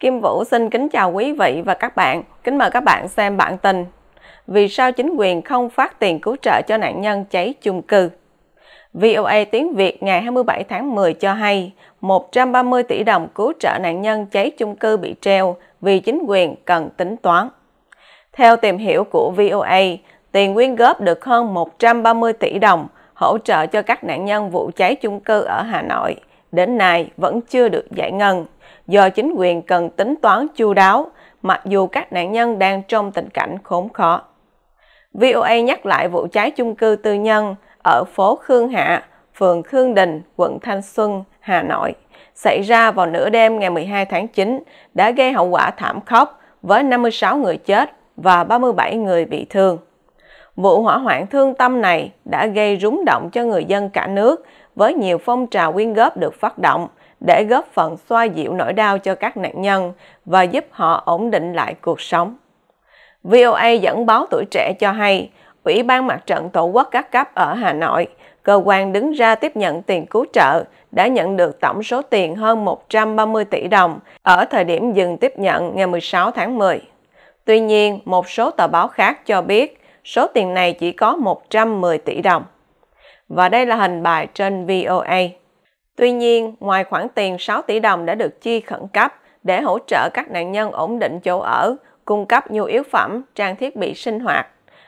Kim Vũ xin kính chào quý vị và các bạn. Kính mời các bạn xem bản tin. Vì sao chính quyền không phát tiền cứu trợ cho nạn nhân cháy chung cư? VOA tiếng Việt ngày 27 tháng 10 cho hay 130 tỷ đồng cứu trợ nạn nhân cháy chung cư bị treo vì chính quyền cần tính toán. Theo tìm hiểu của VOA, tiền quyên góp được hơn 130 tỷ đồng hỗ trợ cho các nạn nhân vụ cháy chung cư ở Hà Nội. Đến nay vẫn chưa được giải ngân do chính quyền cần tính toán chu đáo, mặc dù các nạn nhân đang trong tình cảnh khốn khó. VOA nhắc lại vụ cháy chung cư tư nhân ở phố Khương Hạ, phường Khương Đình, quận Thanh Xuân, Hà Nội, xảy ra vào nửa đêm ngày 12 tháng 9 đã gây hậu quả thảm khốc với 56 người chết và 37 người bị thương. Vụ hỏa hoạn thương tâm này đã gây rúng động cho người dân cả nước với nhiều phong trào quyên góp được phát động để góp phần xoa dịu nỗi đau cho các nạn nhân và giúp họ ổn định lại cuộc sống. VOA dẫn báo tuổi trẻ cho hay, Ủy ban Mặt trận Tổ quốc các cấp ở Hà Nội, cơ quan đứng ra tiếp nhận tiền cứu trợ đã nhận được tổng số tiền hơn 130 tỷ đồng ở thời điểm dừng tiếp nhận ngày 16 tháng 10. Tuy nhiên, một số tờ báo khác cho biết số tiền này chỉ có 110 tỷ đồng. Và đây là hình bài trên VOA. Tuy nhiên, ngoài khoản tiền 6 tỷ đồng đã được chi khẩn cấp để hỗ trợ các nạn nhân ổn định chỗ ở, cung cấp nhu yếu phẩm, trang thiết bị sinh hoạt,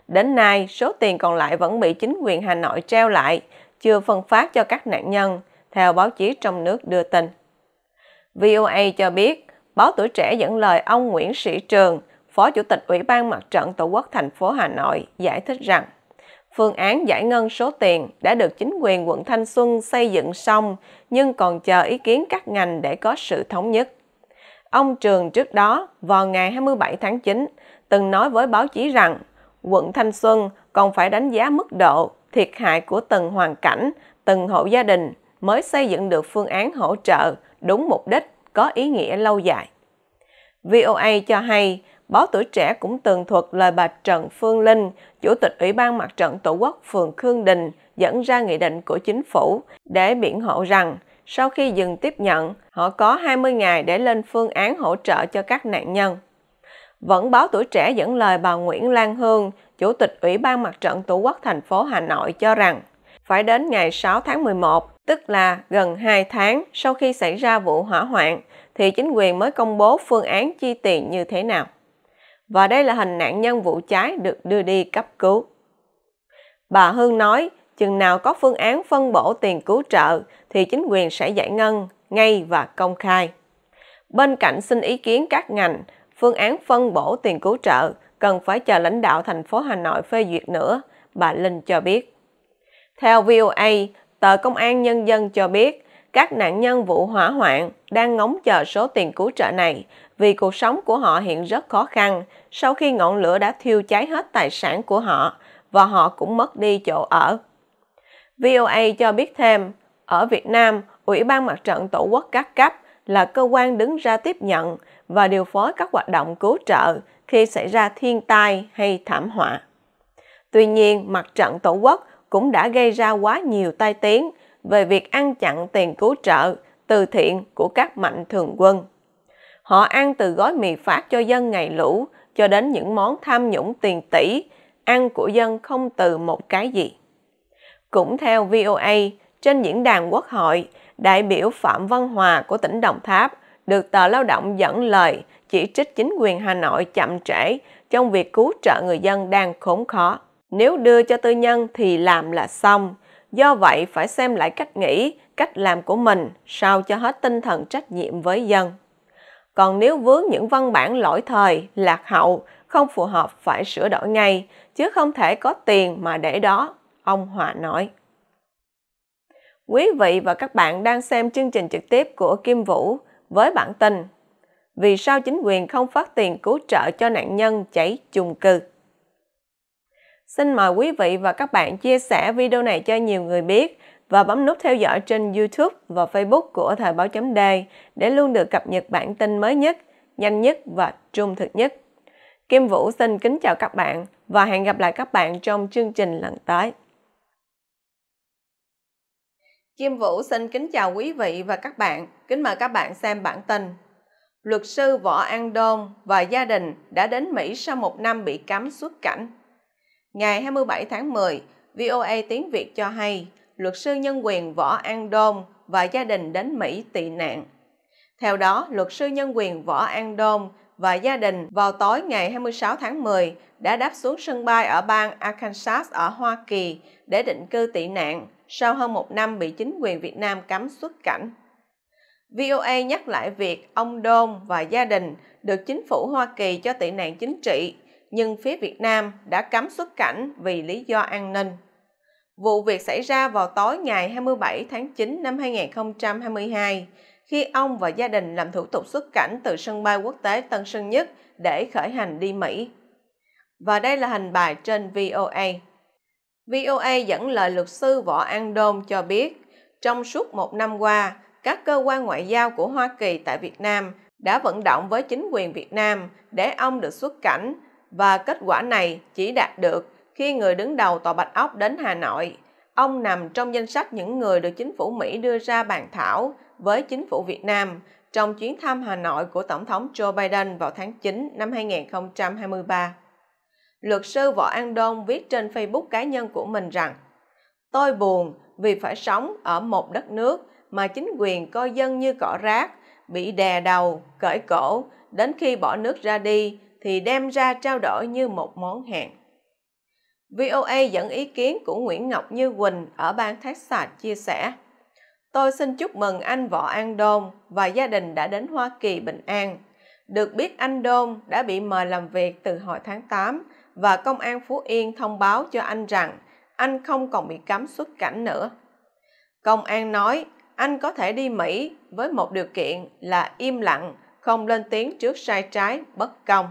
đến nay số tiền còn lại vẫn bị chính quyền Hà Nội treo lại, chưa phân phát cho các nạn nhân, theo báo chí trong nước đưa tin. VOA cho biết, báo tuổi trẻ dẫn lời ông Nguyễn Sĩ Trường, Phó Chủ tịch Ủy ban Mặt trận Tổ quốc thành phố Hà Nội giải thích rằng phương án giải ngân số tiền đã được chính quyền quận Thanh Xuân xây dựng xong nhưng còn chờ ý kiến các ngành để có sự thống nhất. Ông Trường trước đó, vào ngày 27 tháng 9, từng nói với báo chí rằng quận Thanh Xuân còn phải đánh giá mức độ thiệt hại của từng hoàn cảnh, từng hộ gia đình mới xây dựng được phương án hỗ trợ đúng mục đích, có ý nghĩa lâu dài. VOA cho hay Báo Tuổi Trẻ cũng tường thuật lời bà Trần Phương Linh, Chủ tịch Ủy ban Mặt trận Tổ quốc phường Khương Đình dẫn ra nghị định của chính phủ để biện hộ rằng sau khi dừng tiếp nhận, họ có 20 ngày để lên phương án hỗ trợ cho các nạn nhân. Vẫn báo Tuổi Trẻ dẫn lời bà Nguyễn Lan Hương, Chủ tịch Ủy ban Mặt trận Tổ quốc thành phố Hà Nội cho rằng phải đến ngày 6 tháng 11, tức là gần 2 tháng sau khi xảy ra vụ hỏa hoạn, thì chính quyền mới công bố phương án chi tiền như thế nào và đây là hình nạn nhân vụ cháy được đưa đi cấp cứu. Bà Hương nói, chừng nào có phương án phân bổ tiền cứu trợ thì chính quyền sẽ giải ngân ngay và công khai. Bên cạnh xin ý kiến các ngành, phương án phân bổ tiền cứu trợ cần phải chờ lãnh đạo thành phố Hà Nội phê duyệt nữa, bà Linh cho biết. Theo VOA, tờ Công an Nhân dân cho biết, các nạn nhân vụ hỏa hoạn đang ngóng chờ số tiền cứu trợ này vì cuộc sống của họ hiện rất khó khăn sau khi ngọn lửa đã thiêu cháy hết tài sản của họ và họ cũng mất đi chỗ ở. VOA cho biết thêm, ở Việt Nam, Ủy ban Mặt trận Tổ quốc các cấp là cơ quan đứng ra tiếp nhận và điều phối các hoạt động cứu trợ khi xảy ra thiên tai hay thảm họa. Tuy nhiên, Mặt trận Tổ quốc cũng đã gây ra quá nhiều tai tiếng về việc ăn chặn tiền cứu trợ, từ thiện của các mạnh thường quân. Họ ăn từ gói mì phát cho dân ngày lũ cho đến những món tham nhũng tiền tỷ, ăn của dân không từ một cái gì. Cũng theo VOA, trên diễn đàn quốc hội, đại biểu Phạm Văn Hòa của tỉnh Đồng Tháp được tờ lao động dẫn lời chỉ trích chính quyền Hà Nội chậm trễ trong việc cứu trợ người dân đang khốn khó. Nếu đưa cho tư nhân thì làm là xong, Do vậy, phải xem lại cách nghĩ, cách làm của mình sao cho hết tinh thần trách nhiệm với dân. Còn nếu vướng những văn bản lỗi thời, lạc hậu, không phù hợp phải sửa đổi ngay, chứ không thể có tiền mà để đó, ông Hòa nói. Quý vị và các bạn đang xem chương trình trực tiếp của Kim Vũ với bản tin Vì sao chính quyền không phát tiền cứu trợ cho nạn nhân cháy chung cư? Xin mời quý vị và các bạn chia sẻ video này cho nhiều người biết và bấm nút theo dõi trên YouTube và Facebook của Thời báo chấm đề để luôn được cập nhật bản tin mới nhất, nhanh nhất và trung thực nhất. Kim Vũ xin kính chào các bạn và hẹn gặp lại các bạn trong chương trình lần tới. Kim Vũ xin kính chào quý vị và các bạn. Kính mời các bạn xem bản tin. Luật sư Võ An Đôn và gia đình đã đến Mỹ sau một năm bị cấm xuất cảnh Ngày 27 tháng 10, VOA tiếng Việt cho hay luật sư nhân quyền Võ An Đôn và gia đình đến Mỹ tị nạn. Theo đó, luật sư nhân quyền Võ An Đôn và gia đình vào tối ngày 26 tháng 10 đã đáp xuống sân bay ở bang Arkansas ở Hoa Kỳ để định cư tị nạn sau hơn một năm bị chính quyền Việt Nam cấm xuất cảnh. VOA nhắc lại việc ông Đôn và gia đình được chính phủ Hoa Kỳ cho tị nạn chính trị nhưng phía Việt Nam đã cấm xuất cảnh vì lý do an ninh. Vụ việc xảy ra vào tối ngày 27 tháng 9 năm 2022, khi ông và gia đình làm thủ tục xuất cảnh từ sân bay quốc tế Tân Sơn Nhất để khởi hành đi Mỹ. Và đây là hình bài trên VOA. VOA dẫn lời luật sư Võ An Đôn cho biết, trong suốt một năm qua, các cơ quan ngoại giao của Hoa Kỳ tại Việt Nam đã vận động với chính quyền Việt Nam để ông được xuất cảnh và kết quả này chỉ đạt được khi người đứng đầu tòa Bạch Ốc đến Hà Nội. Ông nằm trong danh sách những người được chính phủ Mỹ đưa ra bàn thảo với chính phủ Việt Nam trong chuyến thăm Hà Nội của Tổng thống Joe Biden vào tháng 9 năm 2023. Luật sư Võ An Đôn viết trên Facebook cá nhân của mình rằng Tôi buồn vì phải sống ở một đất nước mà chính quyền coi dân như cỏ rác, bị đè đầu, cởi cổ, đến khi bỏ nước ra đi thì đem ra trao đổi như một món hàng. VOA dẫn ý kiến của Nguyễn Ngọc Như Quỳnh ở bang Texas chia sẻ, Tôi xin chúc mừng anh Võ An Đôn và gia đình đã đến Hoa Kỳ bình an. Được biết anh Đôn đã bị mời làm việc từ hồi tháng 8 và Công an Phú Yên thông báo cho anh rằng anh không còn bị cấm xuất cảnh nữa. Công an nói anh có thể đi Mỹ với một điều kiện là im lặng, không lên tiếng trước sai trái, bất công.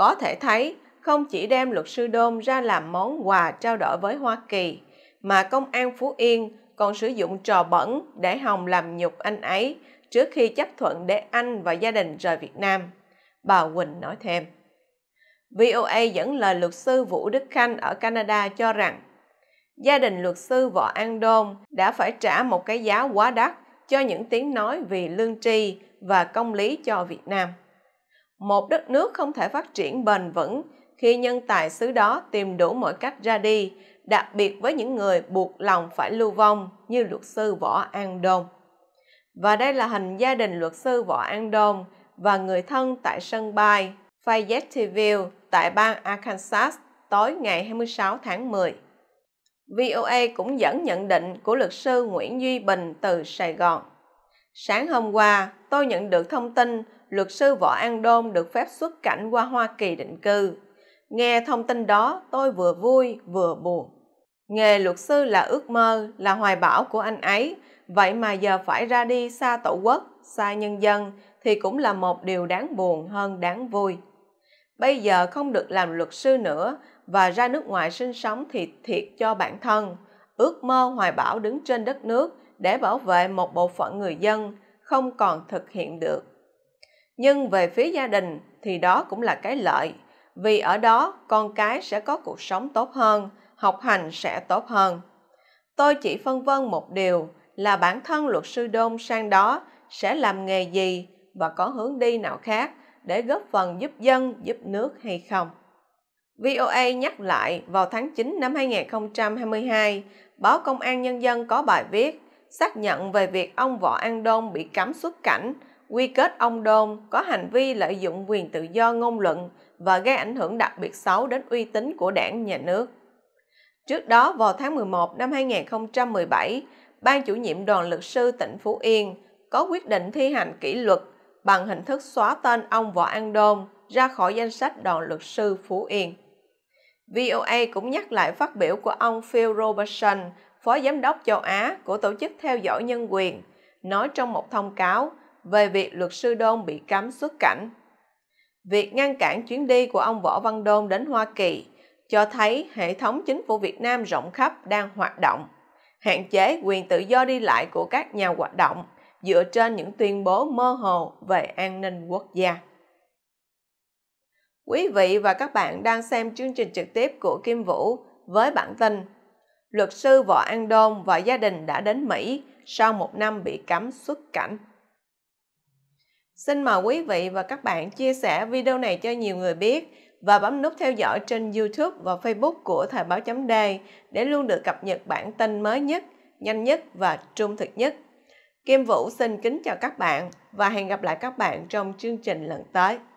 Có thể thấy, không chỉ đem luật sư Đôn ra làm món quà trao đổi với Hoa Kỳ, mà công an Phú Yên còn sử dụng trò bẩn để Hồng làm nhục anh ấy trước khi chấp thuận để anh và gia đình rời Việt Nam. Bà Quỳnh nói thêm. VOA dẫn lời luật sư Vũ Đức Khanh ở Canada cho rằng gia đình luật sư Võ An Đôn đã phải trả một cái giá quá đắt cho những tiếng nói vì lương tri và công lý cho Việt Nam một đất nước không thể phát triển bền vững khi nhân tài xứ đó tìm đủ mọi cách ra đi, đặc biệt với những người buộc lòng phải lưu vong như luật sư Võ An Đôn. Và đây là hình gia đình luật sư Võ An Đôn và người thân tại sân bay Fayetteville tại bang Arkansas tối ngày 26 tháng 10. VOA cũng dẫn nhận định của luật sư Nguyễn Duy Bình từ Sài Gòn. Sáng hôm qua, tôi nhận được thông tin luật sư Võ An Đôn được phép xuất cảnh qua Hoa Kỳ định cư. Nghe thông tin đó, tôi vừa vui vừa buồn. Nghề luật sư là ước mơ, là hoài bão của anh ấy, vậy mà giờ phải ra đi xa tổ quốc, xa nhân dân thì cũng là một điều đáng buồn hơn đáng vui. Bây giờ không được làm luật sư nữa và ra nước ngoài sinh sống thì thiệt cho bản thân. Ước mơ hoài bão đứng trên đất nước để bảo vệ một bộ phận người dân không còn thực hiện được. Nhưng về phía gia đình thì đó cũng là cái lợi, vì ở đó con cái sẽ có cuộc sống tốt hơn, học hành sẽ tốt hơn. Tôi chỉ phân vân một điều là bản thân luật sư Đôn sang đó sẽ làm nghề gì và có hướng đi nào khác để góp phần giúp dân, giúp nước hay không. VOA nhắc lại vào tháng 9 năm 2022, báo Công an Nhân dân có bài viết xác nhận về việc ông Võ An Đôn bị cấm xuất cảnh, quy kết ông Đôn có hành vi lợi dụng quyền tự do ngôn luận và gây ảnh hưởng đặc biệt xấu đến uy tín của đảng, nhà nước. Trước đó vào tháng 11 năm 2017, Ban chủ nhiệm đoàn luật sư tỉnh Phú Yên có quyết định thi hành kỷ luật bằng hình thức xóa tên ông Võ An Đôn ra khỏi danh sách đoàn luật sư Phú Yên. VOA cũng nhắc lại phát biểu của ông Phil Robertson Phó Giám đốc châu Á của Tổ chức Theo dõi Nhân quyền, nói trong một thông cáo về việc luật sư Đôn bị cấm xuất cảnh. Việc ngăn cản chuyến đi của ông Võ Văn Đôn đến Hoa Kỳ cho thấy hệ thống chính phủ Việt Nam rộng khắp đang hoạt động, hạn chế quyền tự do đi lại của các nhà hoạt động dựa trên những tuyên bố mơ hồ về an ninh quốc gia. Quý vị và các bạn đang xem chương trình trực tiếp của Kim Vũ với bản tin luật sư Võ An Đôn và gia đình đã đến Mỹ sau một năm bị cấm xuất cảnh. Xin mời quý vị và các bạn chia sẻ video này cho nhiều người biết và bấm nút theo dõi trên YouTube và Facebook của Thời báo chấm Đề để luôn được cập nhật bản tin mới nhất, nhanh nhất và trung thực nhất. Kim Vũ xin kính chào các bạn và hẹn gặp lại các bạn trong chương trình lần tới.